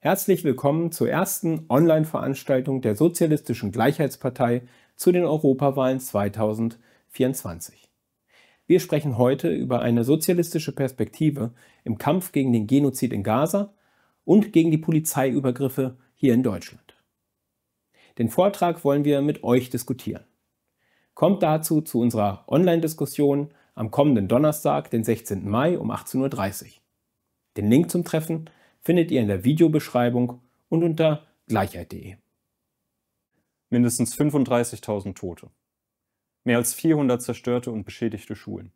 Herzlich willkommen zur ersten Online-Veranstaltung der Sozialistischen Gleichheitspartei zu den Europawahlen 2024. Wir sprechen heute über eine sozialistische Perspektive im Kampf gegen den Genozid in Gaza und gegen die Polizeiübergriffe hier in Deutschland. Den Vortrag wollen wir mit euch diskutieren. Kommt dazu zu unserer Online-Diskussion am kommenden Donnerstag, den 16. Mai um 18.30 Uhr. Den Link zum Treffen findet ihr in der Videobeschreibung und unter gleichheit.de. Mindestens 35.000 Tote. Mehr als 400 zerstörte und beschädigte Schulen.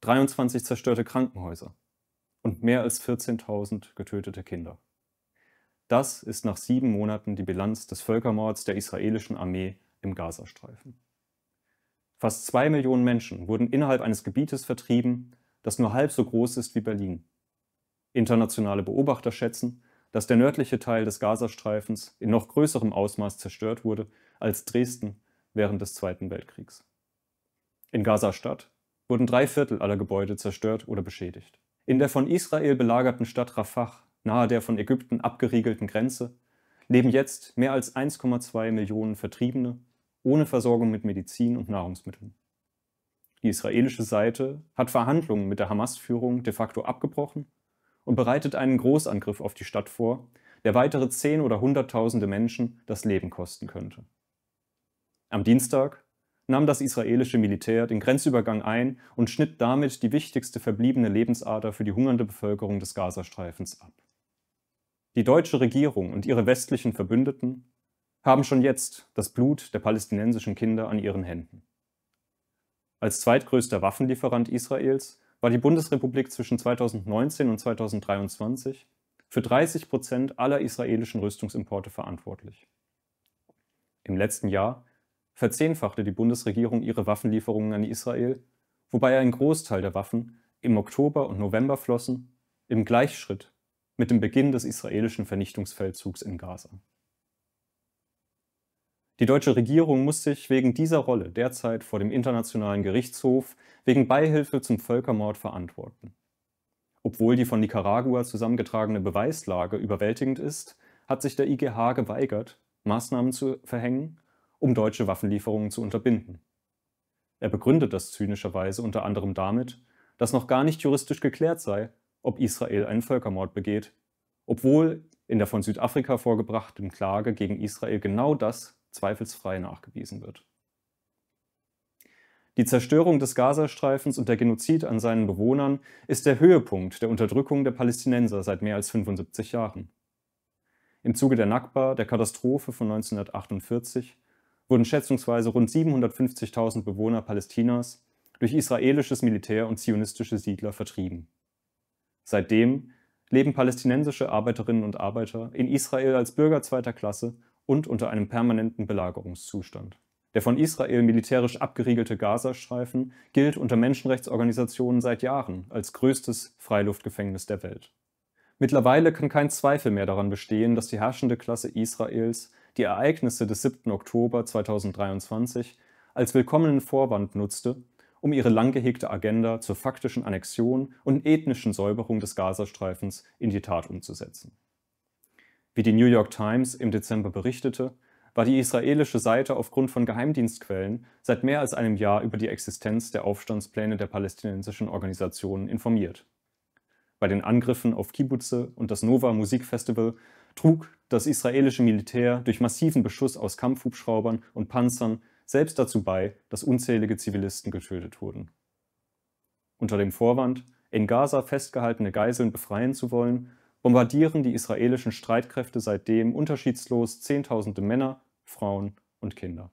23 zerstörte Krankenhäuser. Und mehr als 14.000 getötete Kinder. Das ist nach sieben Monaten die Bilanz des Völkermords der israelischen Armee im Gazastreifen. Fast zwei Millionen Menschen wurden innerhalb eines Gebietes vertrieben, das nur halb so groß ist wie Berlin Internationale Beobachter schätzen, dass der nördliche Teil des Gazastreifens in noch größerem Ausmaß zerstört wurde als Dresden während des Zweiten Weltkriegs. In Gazastadt wurden drei Viertel aller Gebäude zerstört oder beschädigt. In der von Israel belagerten Stadt Rafah, nahe der von Ägypten abgeriegelten Grenze, leben jetzt mehr als 1,2 Millionen Vertriebene ohne Versorgung mit Medizin und Nahrungsmitteln. Die israelische Seite hat Verhandlungen mit der Hamas-Führung de facto abgebrochen und bereitet einen Großangriff auf die Stadt vor, der weitere zehn oder hunderttausende Menschen das Leben kosten könnte. Am Dienstag nahm das israelische Militär den Grenzübergang ein und schnitt damit die wichtigste verbliebene Lebensader für die hungernde Bevölkerung des Gazastreifens ab. Die deutsche Regierung und ihre westlichen Verbündeten haben schon jetzt das Blut der palästinensischen Kinder an ihren Händen. Als zweitgrößter Waffenlieferant Israels war die Bundesrepublik zwischen 2019 und 2023 für 30 Prozent aller israelischen Rüstungsimporte verantwortlich. Im letzten Jahr verzehnfachte die Bundesregierung ihre Waffenlieferungen an Israel, wobei ein Großteil der Waffen im Oktober und November flossen, im Gleichschritt mit dem Beginn des israelischen Vernichtungsfeldzugs in Gaza. Die deutsche Regierung muss sich wegen dieser Rolle derzeit vor dem Internationalen Gerichtshof wegen Beihilfe zum Völkermord verantworten. Obwohl die von Nicaragua zusammengetragene Beweislage überwältigend ist, hat sich der IGH geweigert, Maßnahmen zu verhängen, um deutsche Waffenlieferungen zu unterbinden. Er begründet das zynischerweise unter anderem damit, dass noch gar nicht juristisch geklärt sei, ob Israel einen Völkermord begeht, obwohl in der von Südafrika vorgebrachten Klage gegen Israel genau das zweifelsfrei nachgewiesen wird. Die Zerstörung des Gazastreifens und der Genozid an seinen Bewohnern ist der Höhepunkt der Unterdrückung der Palästinenser seit mehr als 75 Jahren. Im Zuge der Nakba, der Katastrophe von 1948, wurden schätzungsweise rund 750.000 Bewohner Palästinas durch israelisches Militär und zionistische Siedler vertrieben. Seitdem leben palästinensische Arbeiterinnen und Arbeiter in Israel als Bürger zweiter Klasse und unter einem permanenten Belagerungszustand. Der von Israel militärisch abgeriegelte Gazastreifen gilt unter Menschenrechtsorganisationen seit Jahren als größtes Freiluftgefängnis der Welt. Mittlerweile kann kein Zweifel mehr daran bestehen, dass die herrschende Klasse Israels die Ereignisse des 7. Oktober 2023 als willkommenen Vorwand nutzte, um ihre lang gehegte Agenda zur faktischen Annexion und ethnischen Säuberung des Gazastreifens in die Tat umzusetzen. Wie die New York Times im Dezember berichtete, war die israelische Seite aufgrund von Geheimdienstquellen seit mehr als einem Jahr über die Existenz der Aufstandspläne der palästinensischen Organisationen informiert. Bei den Angriffen auf Kibbutze und das Nova Musikfestival trug das israelische Militär durch massiven Beschuss aus Kampfhubschraubern und Panzern selbst dazu bei, dass unzählige Zivilisten getötet wurden. Unter dem Vorwand, in Gaza festgehaltene Geiseln befreien zu wollen, bombardieren die israelischen Streitkräfte seitdem unterschiedslos Zehntausende Männer, Frauen und Kinder.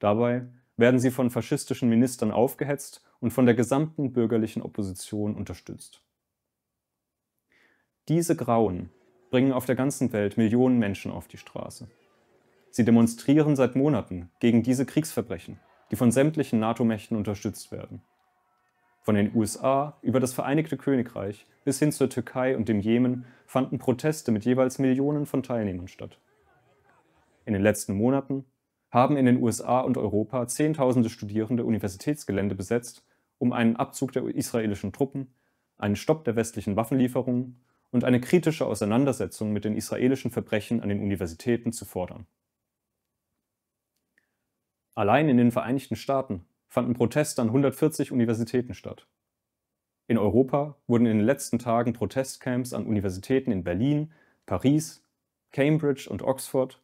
Dabei werden sie von faschistischen Ministern aufgehetzt und von der gesamten bürgerlichen Opposition unterstützt. Diese Grauen bringen auf der ganzen Welt Millionen Menschen auf die Straße. Sie demonstrieren seit Monaten gegen diese Kriegsverbrechen, die von sämtlichen NATO-Mächten unterstützt werden. Von den USA über das Vereinigte Königreich bis hin zur Türkei und dem Jemen fanden Proteste mit jeweils Millionen von Teilnehmern statt. In den letzten Monaten haben in den USA und Europa Zehntausende Studierende Universitätsgelände besetzt, um einen Abzug der israelischen Truppen, einen Stopp der westlichen Waffenlieferungen und eine kritische Auseinandersetzung mit den israelischen Verbrechen an den Universitäten zu fordern. Allein in den Vereinigten Staaten fanden Proteste an 140 Universitäten statt. In Europa wurden in den letzten Tagen Protestcamps an Universitäten in Berlin, Paris, Cambridge und Oxford,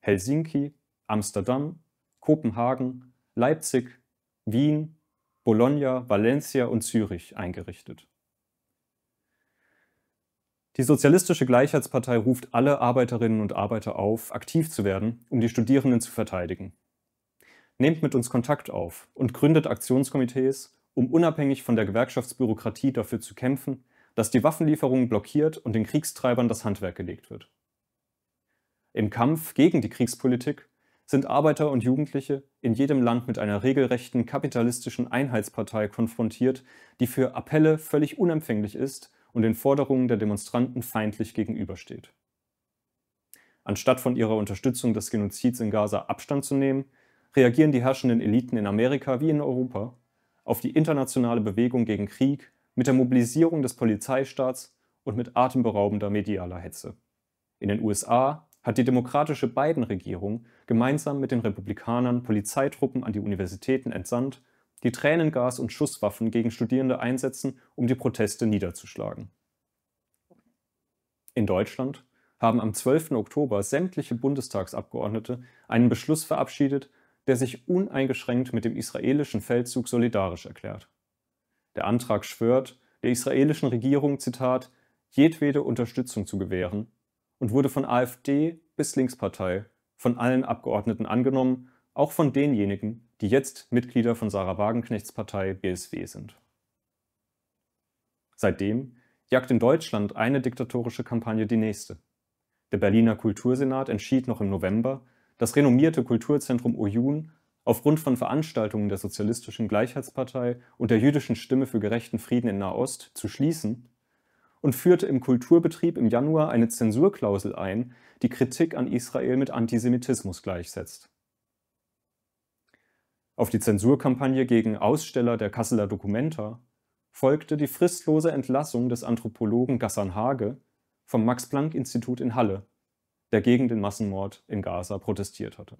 Helsinki, Amsterdam, Kopenhagen, Leipzig, Wien, Bologna, Valencia und Zürich eingerichtet. Die Sozialistische Gleichheitspartei ruft alle Arbeiterinnen und Arbeiter auf, aktiv zu werden, um die Studierenden zu verteidigen. Nehmt mit uns Kontakt auf und gründet Aktionskomitees, um unabhängig von der Gewerkschaftsbürokratie dafür zu kämpfen, dass die Waffenlieferungen blockiert und den Kriegstreibern das Handwerk gelegt wird. Im Kampf gegen die Kriegspolitik sind Arbeiter und Jugendliche in jedem Land mit einer regelrechten kapitalistischen Einheitspartei konfrontiert, die für Appelle völlig unempfänglich ist und den Forderungen der Demonstranten feindlich gegenübersteht. Anstatt von ihrer Unterstützung des Genozids in Gaza Abstand zu nehmen, reagieren die herrschenden Eliten in Amerika wie in Europa auf die internationale Bewegung gegen Krieg mit der Mobilisierung des Polizeistaats und mit atemberaubender medialer Hetze. In den USA hat die demokratische Biden-Regierung gemeinsam mit den Republikanern Polizeitruppen an die Universitäten entsandt, die Tränengas und Schusswaffen gegen Studierende einsetzen, um die Proteste niederzuschlagen. In Deutschland haben am 12. Oktober sämtliche Bundestagsabgeordnete einen Beschluss verabschiedet, der sich uneingeschränkt mit dem israelischen Feldzug solidarisch erklärt. Der Antrag schwört, der israelischen Regierung, Zitat, jedwede Unterstützung zu gewähren und wurde von AfD bis Linkspartei von allen Abgeordneten angenommen, auch von denjenigen, die jetzt Mitglieder von Sarah Wagenknechts Partei BSW sind. Seitdem jagt in Deutschland eine diktatorische Kampagne die nächste. Der Berliner Kultursenat entschied noch im November, das renommierte Kulturzentrum Oyun, aufgrund von Veranstaltungen der Sozialistischen Gleichheitspartei und der Jüdischen Stimme für gerechten Frieden in Nahost, zu schließen und führte im Kulturbetrieb im Januar eine Zensurklausel ein, die Kritik an Israel mit Antisemitismus gleichsetzt. Auf die Zensurkampagne gegen Aussteller der Kasseler Dokumenta folgte die fristlose Entlassung des Anthropologen Gassan Hage vom Max-Planck-Institut in Halle der gegen den Massenmord in Gaza protestiert hatte.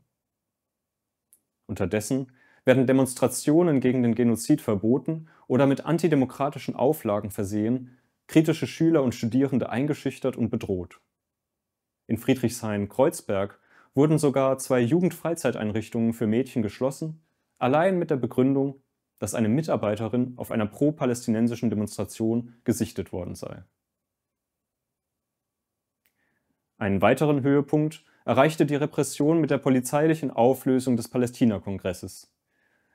Unterdessen werden Demonstrationen gegen den Genozid verboten oder mit antidemokratischen Auflagen versehen, kritische Schüler und Studierende eingeschüchtert und bedroht. In Friedrichshain-Kreuzberg wurden sogar zwei Jugendfreizeiteinrichtungen für Mädchen geschlossen, allein mit der Begründung, dass eine Mitarbeiterin auf einer pro-palästinensischen Demonstration gesichtet worden sei. Einen weiteren Höhepunkt erreichte die Repression mit der polizeilichen Auflösung des Palästina-Kongresses.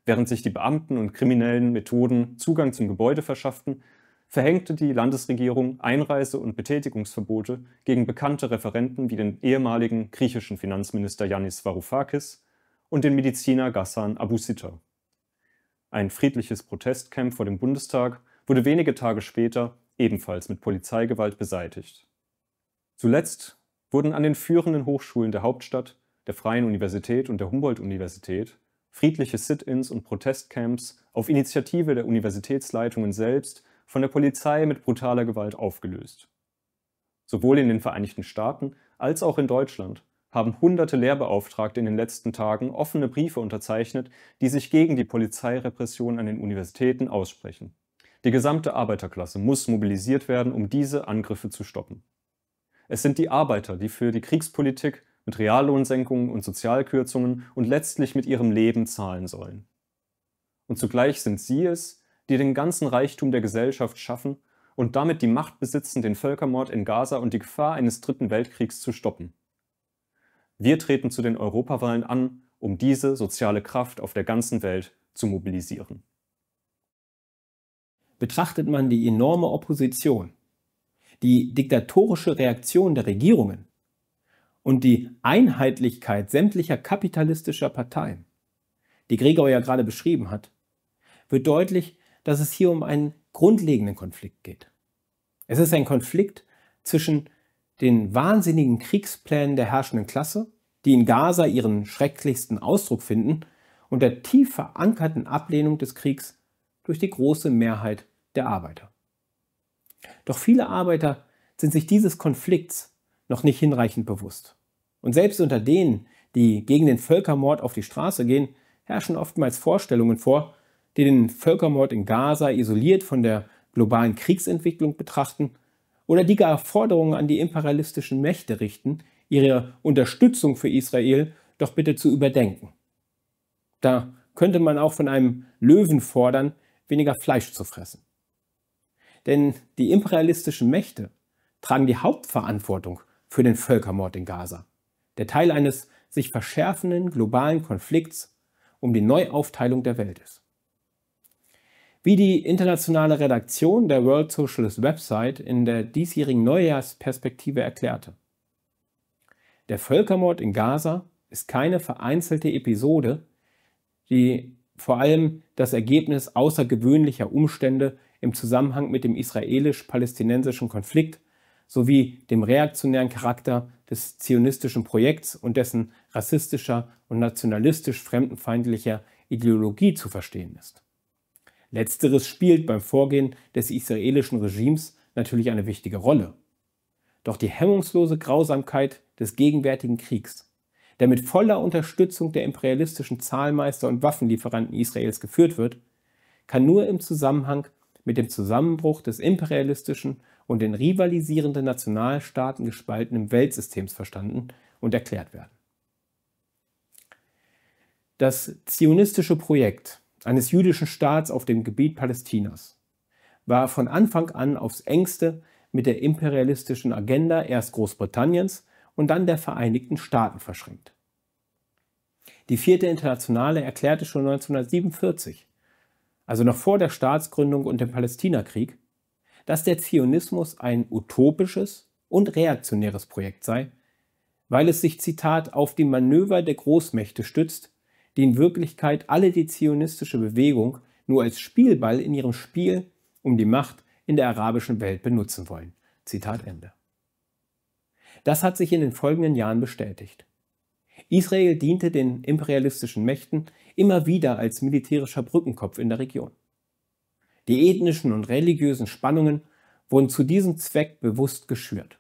Während sich die Beamten und kriminellen Methoden Zugang zum Gebäude verschafften, verhängte die Landesregierung Einreise- und Betätigungsverbote gegen bekannte Referenten wie den ehemaligen griechischen Finanzminister Yannis Varoufakis und den Mediziner Ghassan Abusita. Ein friedliches Protestcamp vor dem Bundestag wurde wenige Tage später ebenfalls mit Polizeigewalt beseitigt. Zuletzt wurden an den führenden Hochschulen der Hauptstadt, der Freien Universität und der Humboldt-Universität friedliche Sit-ins und Protestcamps auf Initiative der Universitätsleitungen selbst von der Polizei mit brutaler Gewalt aufgelöst. Sowohl in den Vereinigten Staaten als auch in Deutschland haben hunderte Lehrbeauftragte in den letzten Tagen offene Briefe unterzeichnet, die sich gegen die Polizeirepression an den Universitäten aussprechen. Die gesamte Arbeiterklasse muss mobilisiert werden, um diese Angriffe zu stoppen. Es sind die Arbeiter, die für die Kriegspolitik mit Reallohnsenkungen und Sozialkürzungen und letztlich mit ihrem Leben zahlen sollen. Und zugleich sind sie es, die den ganzen Reichtum der Gesellschaft schaffen und damit die Macht besitzen, den Völkermord in Gaza und die Gefahr eines dritten Weltkriegs zu stoppen. Wir treten zu den Europawahlen an, um diese soziale Kraft auf der ganzen Welt zu mobilisieren. Betrachtet man die enorme Opposition, die diktatorische Reaktion der Regierungen und die Einheitlichkeit sämtlicher kapitalistischer Parteien, die Gregor ja gerade beschrieben hat, wird deutlich, dass es hier um einen grundlegenden Konflikt geht. Es ist ein Konflikt zwischen den wahnsinnigen Kriegsplänen der herrschenden Klasse, die in Gaza ihren schrecklichsten Ausdruck finden, und der tief verankerten Ablehnung des Kriegs durch die große Mehrheit der Arbeiter. Doch viele Arbeiter sind sich dieses Konflikts noch nicht hinreichend bewusst. Und selbst unter denen, die gegen den Völkermord auf die Straße gehen, herrschen oftmals Vorstellungen vor, die den Völkermord in Gaza isoliert von der globalen Kriegsentwicklung betrachten oder die gar Forderungen an die imperialistischen Mächte richten, ihre Unterstützung für Israel doch bitte zu überdenken. Da könnte man auch von einem Löwen fordern, weniger Fleisch zu fressen. Denn die imperialistischen Mächte tragen die Hauptverantwortung für den Völkermord in Gaza, der Teil eines sich verschärfenden globalen Konflikts um die Neuaufteilung der Welt ist. Wie die internationale Redaktion der World Socialist Website in der diesjährigen Neujahrsperspektive erklärte, der Völkermord in Gaza ist keine vereinzelte Episode, die vor allem das Ergebnis außergewöhnlicher Umstände im Zusammenhang mit dem israelisch-palästinensischen Konflikt sowie dem reaktionären Charakter des zionistischen Projekts und dessen rassistischer und nationalistisch fremdenfeindlicher Ideologie zu verstehen ist. Letzteres spielt beim Vorgehen des israelischen Regimes natürlich eine wichtige Rolle. Doch die hemmungslose Grausamkeit des gegenwärtigen Kriegs, der mit voller Unterstützung der imperialistischen Zahlmeister und Waffenlieferanten Israels geführt wird, kann nur im Zusammenhang mit dem Zusammenbruch des imperialistischen und den rivalisierenden Nationalstaaten gespaltenen Weltsystems verstanden und erklärt werden. Das zionistische Projekt eines jüdischen Staats auf dem Gebiet Palästinas war von Anfang an aufs engste mit der imperialistischen Agenda erst Großbritanniens und dann der Vereinigten Staaten verschränkt. Die vierte Internationale erklärte schon 1947, also noch vor der Staatsgründung und dem Palästinakrieg, dass der Zionismus ein utopisches und reaktionäres Projekt sei, weil es sich, Zitat, auf die Manöver der Großmächte stützt, die in Wirklichkeit alle die zionistische Bewegung nur als Spielball in ihrem Spiel um die Macht in der arabischen Welt benutzen wollen. Zitat Ende. Das hat sich in den folgenden Jahren bestätigt. Israel diente den imperialistischen Mächten immer wieder als militärischer Brückenkopf in der Region. Die ethnischen und religiösen Spannungen wurden zu diesem Zweck bewusst geschürt.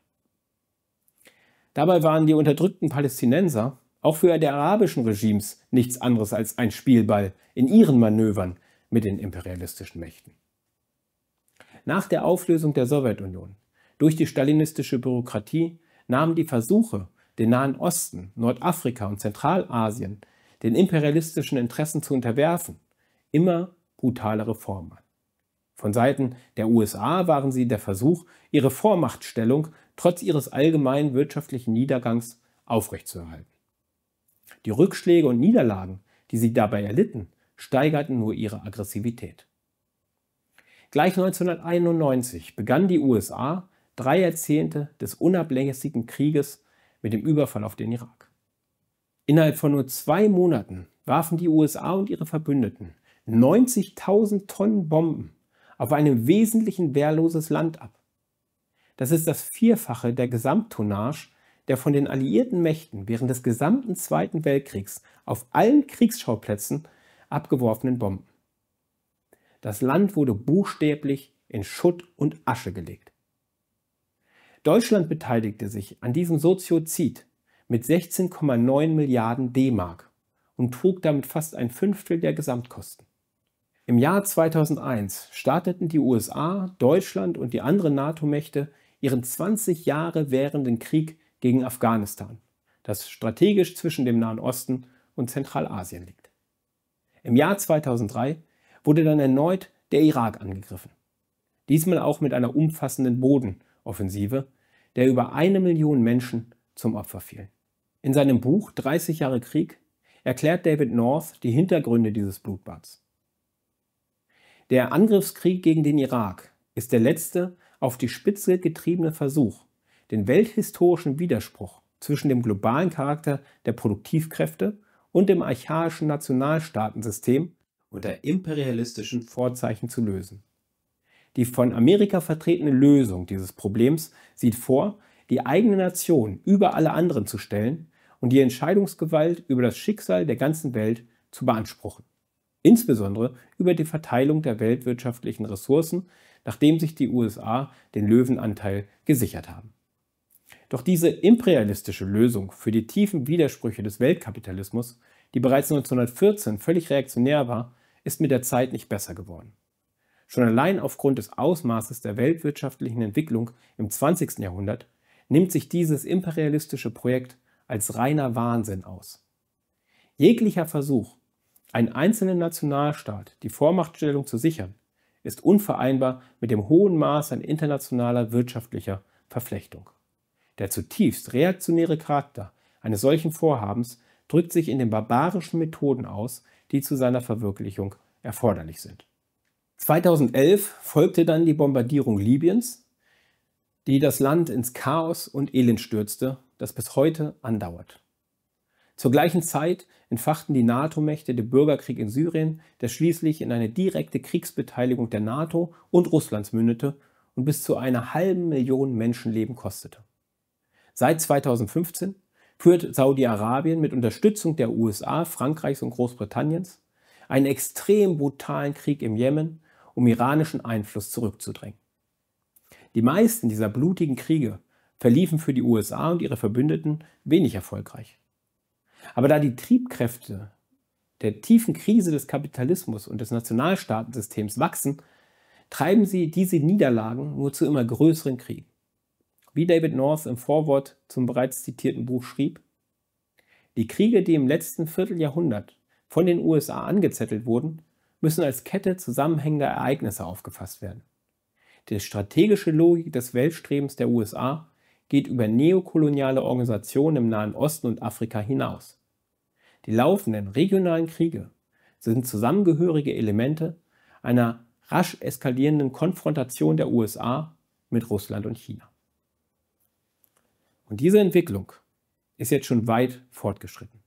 Dabei waren die unterdrückten Palästinenser auch für die arabischen Regimes nichts anderes als ein Spielball in ihren Manövern mit den imperialistischen Mächten. Nach der Auflösung der Sowjetunion durch die stalinistische Bürokratie nahmen die Versuche, den Nahen Osten, Nordafrika und Zentralasien den imperialistischen Interessen zu unterwerfen, immer brutale Reformen an. Von Seiten der USA waren sie der Versuch, ihre Vormachtstellung trotz ihres allgemeinen wirtschaftlichen Niedergangs aufrechtzuerhalten. Die Rückschläge und Niederlagen, die sie dabei erlitten, steigerten nur ihre Aggressivität. Gleich 1991 begannen die USA drei Jahrzehnte des unablässigen Krieges mit dem Überfall auf den Irak. Innerhalb von nur zwei Monaten warfen die USA und ihre Verbündeten 90.000 Tonnen Bomben auf einem wesentlichen wehrloses Land ab. Das ist das Vierfache der Gesamttonnage, der von den alliierten Mächten während des gesamten Zweiten Weltkriegs auf allen Kriegsschauplätzen abgeworfenen Bomben. Das Land wurde buchstäblich in Schutt und Asche gelegt. Deutschland beteiligte sich an diesem Soziozid mit 16,9 Milliarden D-Mark und trug damit fast ein Fünftel der Gesamtkosten. Im Jahr 2001 starteten die USA, Deutschland und die anderen NATO-Mächte ihren 20 Jahre währenden Krieg gegen Afghanistan, das strategisch zwischen dem Nahen Osten und Zentralasien liegt. Im Jahr 2003 wurde dann erneut der Irak angegriffen, diesmal auch mit einer umfassenden Boden- Offensive, der über eine Million Menschen zum Opfer fiel. In seinem Buch 30 Jahre Krieg erklärt David North die Hintergründe dieses Blutbads. Der Angriffskrieg gegen den Irak ist der letzte auf die Spitze getriebene Versuch, den welthistorischen Widerspruch zwischen dem globalen Charakter der Produktivkräfte und dem archaischen Nationalstaatensystem unter imperialistischen Vorzeichen zu lösen. Die von Amerika vertretene Lösung dieses Problems sieht vor, die eigene Nation über alle anderen zu stellen und die Entscheidungsgewalt über das Schicksal der ganzen Welt zu beanspruchen, insbesondere über die Verteilung der weltwirtschaftlichen Ressourcen, nachdem sich die USA den Löwenanteil gesichert haben. Doch diese imperialistische Lösung für die tiefen Widersprüche des Weltkapitalismus, die bereits 1914 völlig reaktionär war, ist mit der Zeit nicht besser geworden. Schon allein aufgrund des Ausmaßes der weltwirtschaftlichen Entwicklung im 20. Jahrhundert nimmt sich dieses imperialistische Projekt als reiner Wahnsinn aus. Jeglicher Versuch, einen einzelnen Nationalstaat die Vormachtstellung zu sichern, ist unvereinbar mit dem hohen Maß an internationaler wirtschaftlicher Verflechtung. Der zutiefst reaktionäre Charakter eines solchen Vorhabens drückt sich in den barbarischen Methoden aus, die zu seiner Verwirklichung erforderlich sind. 2011 folgte dann die Bombardierung Libyens, die das Land ins Chaos und Elend stürzte, das bis heute andauert. Zur gleichen Zeit entfachten die NATO-Mächte den Bürgerkrieg in Syrien, der schließlich in eine direkte Kriegsbeteiligung der NATO und Russlands mündete und bis zu einer halben Million Menschenleben kostete. Seit 2015 führt Saudi-Arabien mit Unterstützung der USA, Frankreichs und Großbritanniens einen extrem brutalen Krieg im Jemen, um iranischen Einfluss zurückzudrängen. Die meisten dieser blutigen Kriege verliefen für die USA und ihre Verbündeten wenig erfolgreich. Aber da die Triebkräfte der tiefen Krise des Kapitalismus und des Nationalstaatensystems wachsen, treiben sie diese Niederlagen nur zu immer größeren Kriegen. Wie David North im Vorwort zum bereits zitierten Buch schrieb, die Kriege, die im letzten Vierteljahrhundert von den USA angezettelt wurden, müssen als Kette zusammenhängender Ereignisse aufgefasst werden. Die strategische Logik des Weltstrebens der USA geht über neokoloniale Organisationen im Nahen Osten und Afrika hinaus. Die laufenden regionalen Kriege sind zusammengehörige Elemente einer rasch eskalierenden Konfrontation der USA mit Russland und China. Und diese Entwicklung ist jetzt schon weit fortgeschritten.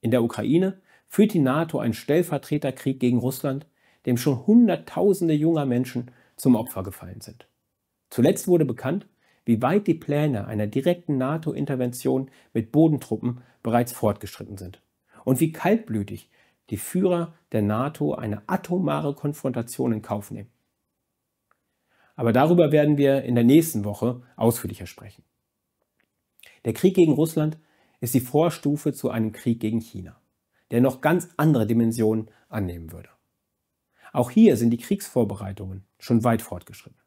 In der Ukraine führt die NATO einen Stellvertreterkrieg gegen Russland, dem schon Hunderttausende junger Menschen zum Opfer gefallen sind. Zuletzt wurde bekannt, wie weit die Pläne einer direkten NATO-Intervention mit Bodentruppen bereits fortgeschritten sind und wie kaltblütig die Führer der NATO eine atomare Konfrontation in Kauf nehmen. Aber darüber werden wir in der nächsten Woche ausführlicher sprechen. Der Krieg gegen Russland ist die Vorstufe zu einem Krieg gegen China der noch ganz andere Dimensionen annehmen würde. Auch hier sind die Kriegsvorbereitungen schon weit fortgeschritten.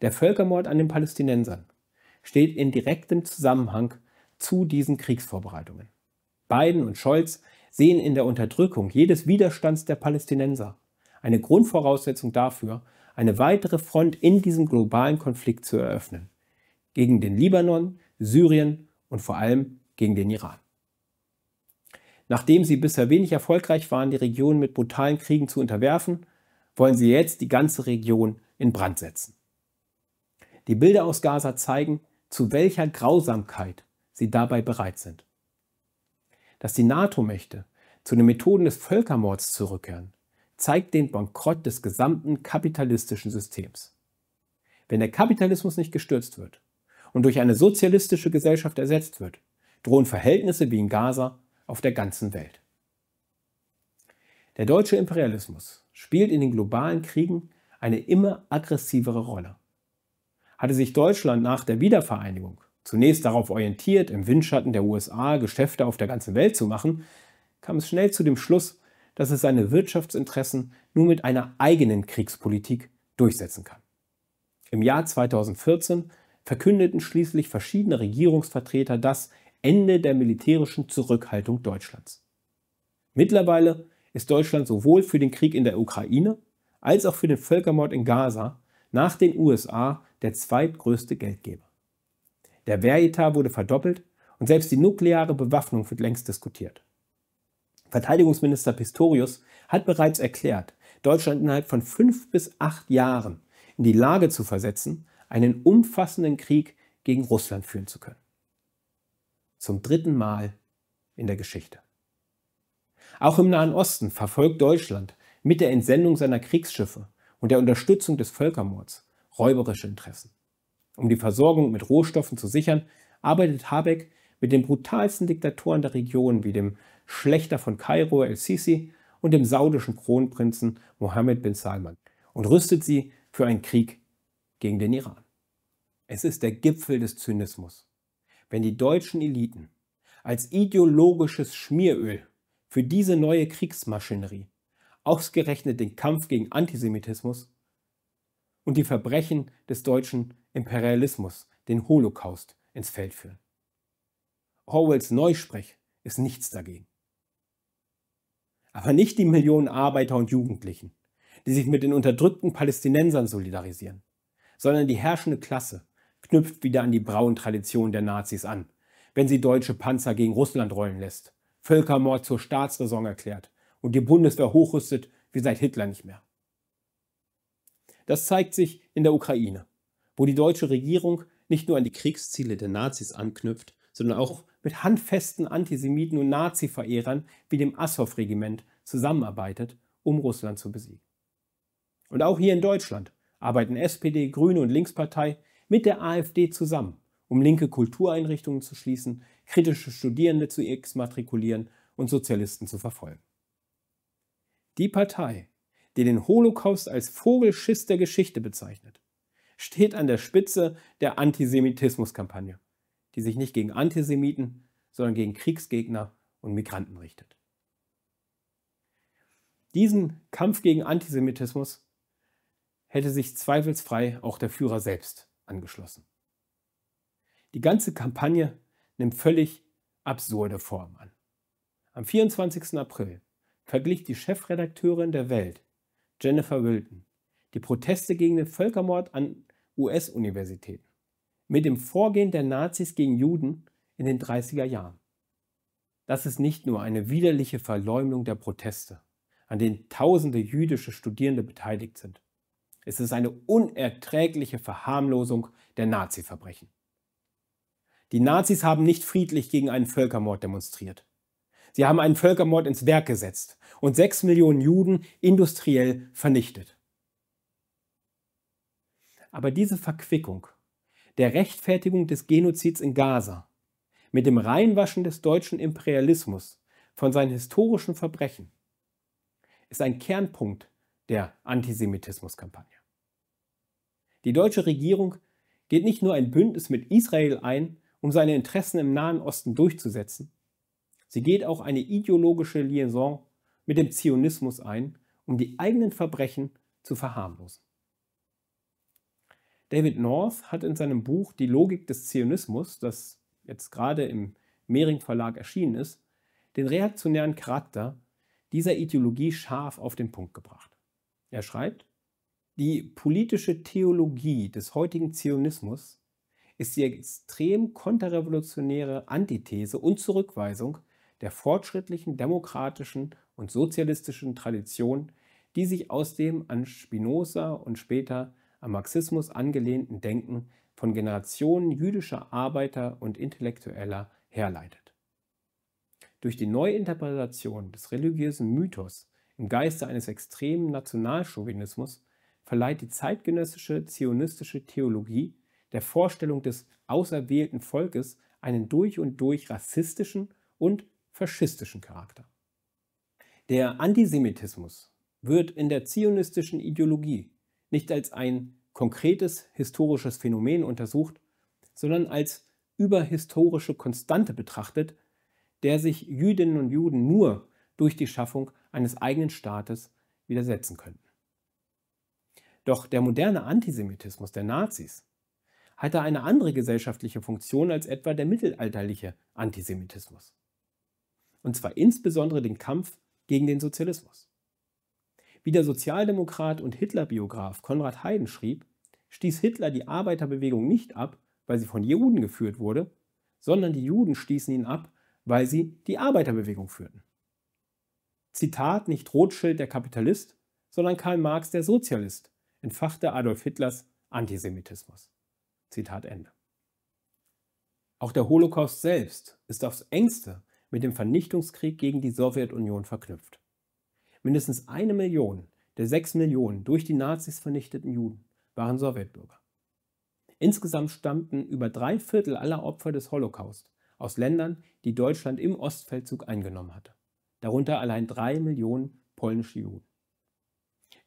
Der Völkermord an den Palästinensern steht in direktem Zusammenhang zu diesen Kriegsvorbereitungen. Biden und Scholz sehen in der Unterdrückung jedes Widerstands der Palästinenser eine Grundvoraussetzung dafür, eine weitere Front in diesem globalen Konflikt zu eröffnen. Gegen den Libanon, Syrien und vor allem gegen den Iran. Nachdem sie bisher wenig erfolgreich waren, die Region mit brutalen Kriegen zu unterwerfen, wollen sie jetzt die ganze Region in Brand setzen. Die Bilder aus Gaza zeigen, zu welcher Grausamkeit sie dabei bereit sind. Dass die NATO-Mächte zu den Methoden des Völkermords zurückkehren, zeigt den Bankrott des gesamten kapitalistischen Systems. Wenn der Kapitalismus nicht gestürzt wird und durch eine sozialistische Gesellschaft ersetzt wird, drohen Verhältnisse wie in Gaza auf der ganzen Welt. Der deutsche Imperialismus spielt in den globalen Kriegen eine immer aggressivere Rolle. Hatte sich Deutschland nach der Wiedervereinigung zunächst darauf orientiert, im Windschatten der USA Geschäfte auf der ganzen Welt zu machen, kam es schnell zu dem Schluss, dass es seine Wirtschaftsinteressen nur mit einer eigenen Kriegspolitik durchsetzen kann. Im Jahr 2014 verkündeten schließlich verschiedene Regierungsvertreter, dass Ende der militärischen Zurückhaltung Deutschlands. Mittlerweile ist Deutschland sowohl für den Krieg in der Ukraine als auch für den Völkermord in Gaza nach den USA der zweitgrößte Geldgeber. Der Wehretat wurde verdoppelt und selbst die nukleare Bewaffnung wird längst diskutiert. Verteidigungsminister Pistorius hat bereits erklärt, Deutschland innerhalb von fünf bis acht Jahren in die Lage zu versetzen, einen umfassenden Krieg gegen Russland führen zu können. Zum dritten Mal in der Geschichte. Auch im Nahen Osten verfolgt Deutschland mit der Entsendung seiner Kriegsschiffe und der Unterstützung des Völkermords räuberische Interessen. Um die Versorgung mit Rohstoffen zu sichern, arbeitet Habeck mit den brutalsten Diktatoren der Region wie dem Schlechter von Kairo el-Sisi und dem saudischen Kronprinzen Mohammed bin Salman und rüstet sie für einen Krieg gegen den Iran. Es ist der Gipfel des Zynismus wenn die deutschen Eliten als ideologisches Schmieröl für diese neue Kriegsmaschinerie ausgerechnet den Kampf gegen Antisemitismus und die Verbrechen des deutschen Imperialismus, den Holocaust, ins Feld führen. Orwells Neusprech ist nichts dagegen. Aber nicht die Millionen Arbeiter und Jugendlichen, die sich mit den unterdrückten Palästinensern solidarisieren, sondern die herrschende Klasse knüpft wieder an die braunen Traditionen der Nazis an, wenn sie deutsche Panzer gegen Russland rollen lässt, Völkermord zur Staatsräson erklärt und die Bundeswehr hochrüstet wie seit Hitler nicht mehr. Das zeigt sich in der Ukraine, wo die deutsche Regierung nicht nur an die Kriegsziele der Nazis anknüpft, sondern auch mit handfesten Antisemiten und Nazi-Verehrern wie dem Assow-Regiment zusammenarbeitet, um Russland zu besiegen. Und auch hier in Deutschland arbeiten SPD, Grüne und Linkspartei mit der AfD zusammen, um linke Kultureinrichtungen zu schließen, kritische Studierende zu exmatrikulieren und Sozialisten zu verfolgen. Die Partei, die den Holocaust als Vogelschiss der Geschichte bezeichnet, steht an der Spitze der Antisemitismuskampagne, die sich nicht gegen Antisemiten, sondern gegen Kriegsgegner und Migranten richtet. Diesen Kampf gegen Antisemitismus hätte sich zweifelsfrei auch der Führer selbst angeschlossen. Die ganze Kampagne nimmt völlig absurde Form an. Am 24. April verglich die Chefredakteurin der Welt, Jennifer Wilton, die Proteste gegen den Völkermord an US-Universitäten mit dem Vorgehen der Nazis gegen Juden in den 30er Jahren. Das ist nicht nur eine widerliche Verleumdung der Proteste, an denen tausende jüdische Studierende beteiligt sind ist Es eine unerträgliche Verharmlosung der Nazi-Verbrechen. Die Nazis haben nicht friedlich gegen einen Völkermord demonstriert. Sie haben einen Völkermord ins Werk gesetzt und sechs Millionen Juden industriell vernichtet. Aber diese Verquickung der Rechtfertigung des Genozids in Gaza mit dem Reinwaschen des deutschen Imperialismus von seinen historischen Verbrechen ist ein Kernpunkt der Antisemitismuskampagne. Die deutsche Regierung geht nicht nur ein Bündnis mit Israel ein, um seine Interessen im Nahen Osten durchzusetzen. Sie geht auch eine ideologische Liaison mit dem Zionismus ein, um die eigenen Verbrechen zu verharmlosen. David North hat in seinem Buch Die Logik des Zionismus, das jetzt gerade im Mehring Verlag erschienen ist, den reaktionären Charakter dieser Ideologie scharf auf den Punkt gebracht. Er schreibt, die politische Theologie des heutigen Zionismus ist die extrem konterrevolutionäre Antithese und Zurückweisung der fortschrittlichen demokratischen und sozialistischen Tradition, die sich aus dem an Spinoza und später am Marxismus angelehnten Denken von Generationen jüdischer Arbeiter und Intellektueller herleitet. Durch die Neuinterpretation des religiösen Mythos im Geiste eines extremen Nationalchauvinismus verleiht die zeitgenössische zionistische Theologie der Vorstellung des auserwählten Volkes einen durch und durch rassistischen und faschistischen Charakter. Der Antisemitismus wird in der zionistischen Ideologie nicht als ein konkretes historisches Phänomen untersucht, sondern als überhistorische Konstante betrachtet, der sich Jüdinnen und Juden nur durch die Schaffung eines eigenen Staates widersetzen könnten. Doch der moderne Antisemitismus der Nazis hatte eine andere gesellschaftliche Funktion als etwa der mittelalterliche Antisemitismus. Und zwar insbesondere den Kampf gegen den Sozialismus. Wie der Sozialdemokrat und Hitlerbiograf Konrad Heiden schrieb, stieß Hitler die Arbeiterbewegung nicht ab, weil sie von Juden geführt wurde, sondern die Juden stießen ihn ab, weil sie die Arbeiterbewegung führten. Zitat nicht Rothschild der Kapitalist, sondern Karl Marx der Sozialist, entfachte Adolf Hitlers Antisemitismus. Zitat Ende. Auch der Holocaust selbst ist aufs engste mit dem Vernichtungskrieg gegen die Sowjetunion verknüpft. Mindestens eine Million der sechs Millionen durch die Nazis vernichteten Juden waren Sowjetbürger. Insgesamt stammten über drei Viertel aller Opfer des Holocaust aus Ländern, die Deutschland im Ostfeldzug eingenommen hatte, darunter allein drei Millionen polnische Juden.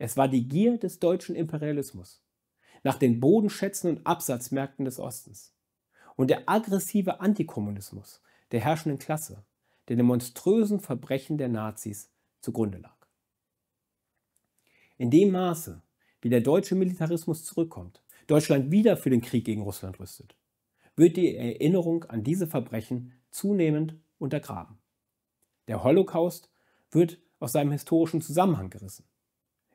Es war die Gier des deutschen Imperialismus nach den Bodenschätzen und Absatzmärkten des Ostens und der aggressive Antikommunismus der herrschenden Klasse, der den monströsen Verbrechen der Nazis zugrunde lag. In dem Maße, wie der deutsche Militarismus zurückkommt, Deutschland wieder für den Krieg gegen Russland rüstet, wird die Erinnerung an diese Verbrechen zunehmend untergraben. Der Holocaust wird aus seinem historischen Zusammenhang gerissen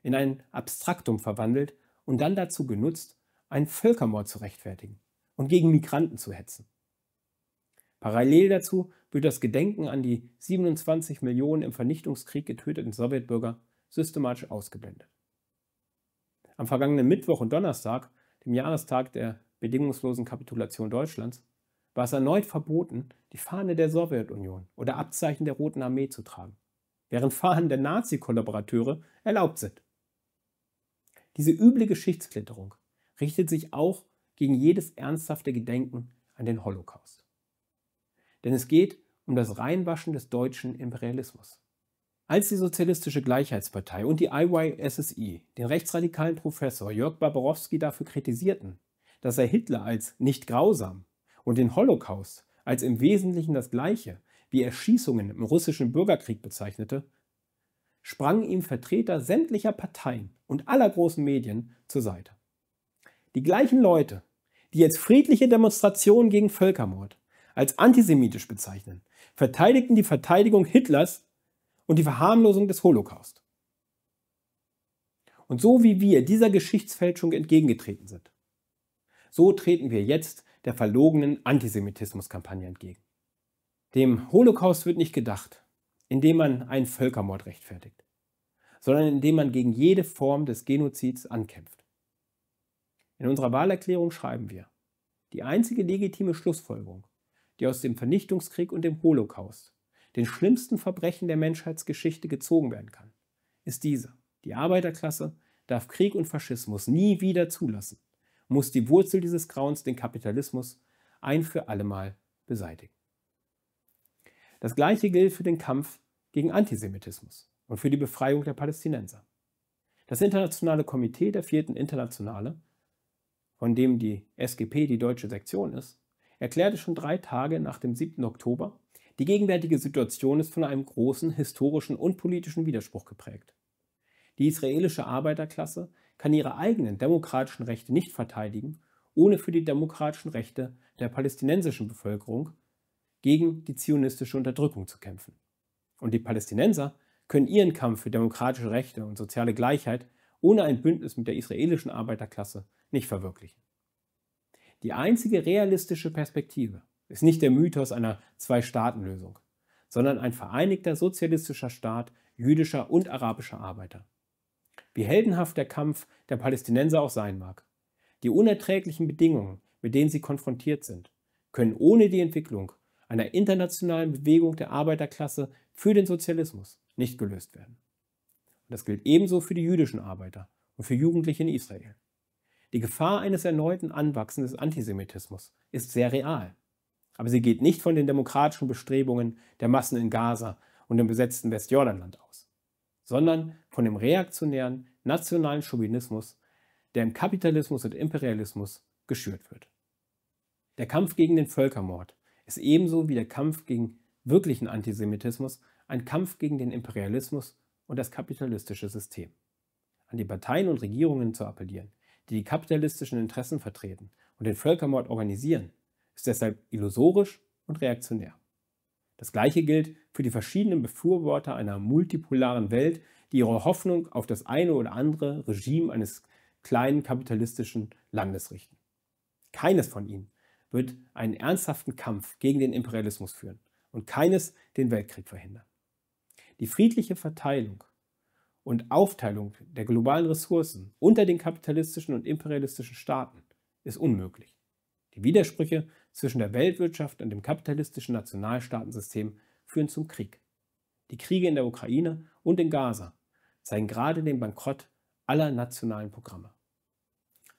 in ein Abstraktum verwandelt und dann dazu genutzt, einen Völkermord zu rechtfertigen und gegen Migranten zu hetzen. Parallel dazu wird das Gedenken an die 27 Millionen im Vernichtungskrieg getöteten Sowjetbürger systematisch ausgeblendet. Am vergangenen Mittwoch und Donnerstag, dem Jahrestag der bedingungslosen Kapitulation Deutschlands, war es erneut verboten, die Fahne der Sowjetunion oder Abzeichen der Roten Armee zu tragen, während Fahnen der Nazi-Kollaborateure erlaubt sind. Diese üble Geschichtsklitterung richtet sich auch gegen jedes ernsthafte Gedenken an den Holocaust. Denn es geht um das Reinwaschen des deutschen Imperialismus. Als die Sozialistische Gleichheitspartei und die IYSSI den rechtsradikalen Professor Jörg Barbarowski dafür kritisierten, dass er Hitler als nicht grausam und den Holocaust als im Wesentlichen das gleiche wie Erschießungen im russischen Bürgerkrieg bezeichnete, sprangen ihm Vertreter sämtlicher Parteien und aller großen Medien zur Seite. Die gleichen Leute, die jetzt friedliche Demonstrationen gegen Völkermord als antisemitisch bezeichnen, verteidigten die Verteidigung Hitlers und die Verharmlosung des Holocaust. Und so wie wir dieser Geschichtsfälschung entgegengetreten sind, so treten wir jetzt der verlogenen Antisemitismuskampagne entgegen. Dem Holocaust wird nicht gedacht, indem man einen Völkermord rechtfertigt, sondern indem man gegen jede Form des Genozids ankämpft. In unserer Wahlerklärung schreiben wir, die einzige legitime Schlussfolgerung, die aus dem Vernichtungskrieg und dem Holocaust, den schlimmsten Verbrechen der Menschheitsgeschichte gezogen werden kann, ist diese. Die Arbeiterklasse darf Krieg und Faschismus nie wieder zulassen, muss die Wurzel dieses Grauens, den Kapitalismus, ein für allemal beseitigen. Das gleiche gilt für den Kampf gegen Antisemitismus und für die Befreiung der Palästinenser. Das Internationale Komitee der Vierten Internationale, von dem die SGP die deutsche Sektion ist, erklärte schon drei Tage nach dem 7. Oktober, die gegenwärtige Situation ist von einem großen historischen und politischen Widerspruch geprägt. Die israelische Arbeiterklasse kann ihre eigenen demokratischen Rechte nicht verteidigen, ohne für die demokratischen Rechte der palästinensischen Bevölkerung gegen die zionistische Unterdrückung zu kämpfen. Und die Palästinenser können ihren Kampf für demokratische Rechte und soziale Gleichheit ohne ein Bündnis mit der israelischen Arbeiterklasse nicht verwirklichen. Die einzige realistische Perspektive ist nicht der Mythos einer Zwei-Staaten-Lösung, sondern ein vereinigter sozialistischer Staat jüdischer und arabischer Arbeiter. Wie heldenhaft der Kampf der Palästinenser auch sein mag, die unerträglichen Bedingungen, mit denen sie konfrontiert sind, können ohne die Entwicklung einer internationalen Bewegung der Arbeiterklasse für den Sozialismus nicht gelöst werden. Und das gilt ebenso für die jüdischen Arbeiter und für Jugendliche in Israel. Die Gefahr eines erneuten Anwachsens des Antisemitismus ist sehr real. Aber sie geht nicht von den demokratischen Bestrebungen der Massen in Gaza und im besetzten Westjordanland aus, sondern von dem reaktionären nationalen Chauvinismus, der im Kapitalismus und Imperialismus geschürt wird. Der Kampf gegen den Völkermord ist ebenso wie der Kampf gegen wirklichen Antisemitismus ein Kampf gegen den Imperialismus und das kapitalistische System. An die Parteien und Regierungen zu appellieren, die die kapitalistischen Interessen vertreten und den Völkermord organisieren, ist deshalb illusorisch und reaktionär. Das Gleiche gilt für die verschiedenen Befürworter einer multipolaren Welt, die ihre Hoffnung auf das eine oder andere Regime eines kleinen kapitalistischen Landes richten. Keines von ihnen wird einen ernsthaften Kampf gegen den Imperialismus führen und keines den Weltkrieg verhindern. Die friedliche Verteilung und Aufteilung der globalen Ressourcen unter den kapitalistischen und imperialistischen Staaten ist unmöglich. Die Widersprüche zwischen der Weltwirtschaft und dem kapitalistischen Nationalstaatensystem führen zum Krieg. Die Kriege in der Ukraine und in Gaza zeigen gerade den Bankrott aller nationalen Programme.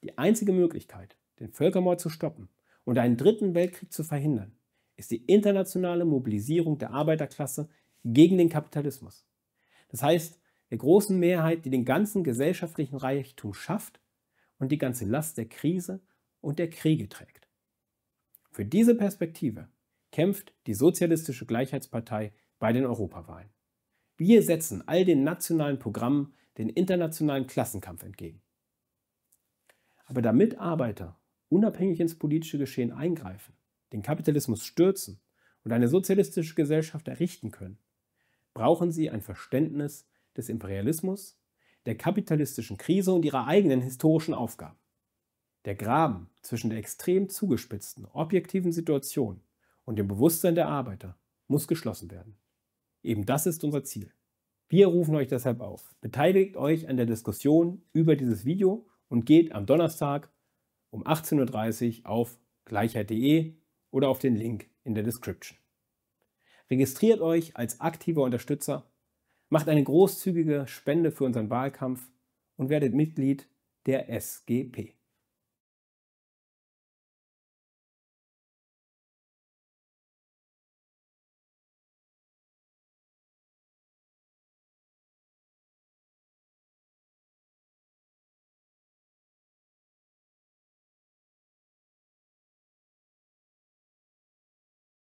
Die einzige Möglichkeit, den Völkermord zu stoppen, und einen dritten Weltkrieg zu verhindern, ist die internationale Mobilisierung der Arbeiterklasse gegen den Kapitalismus. Das heißt, der großen Mehrheit, die den ganzen gesellschaftlichen Reichtum schafft und die ganze Last der Krise und der Kriege trägt. Für diese Perspektive kämpft die Sozialistische Gleichheitspartei bei den Europawahlen. Wir setzen all den nationalen Programmen den internationalen Klassenkampf entgegen. Aber damit Arbeiter unabhängig ins politische Geschehen eingreifen, den Kapitalismus stürzen und eine sozialistische Gesellschaft errichten können, brauchen sie ein Verständnis des Imperialismus, der kapitalistischen Krise und ihrer eigenen historischen Aufgaben. Der Graben zwischen der extrem zugespitzten, objektiven Situation und dem Bewusstsein der Arbeiter muss geschlossen werden. Eben das ist unser Ziel. Wir rufen euch deshalb auf. Beteiligt euch an der Diskussion über dieses Video und geht am Donnerstag um 18.30 Uhr auf gleichheit.de oder auf den Link in der Description. Registriert euch als aktiver Unterstützer, macht eine großzügige Spende für unseren Wahlkampf und werdet Mitglied der SGP.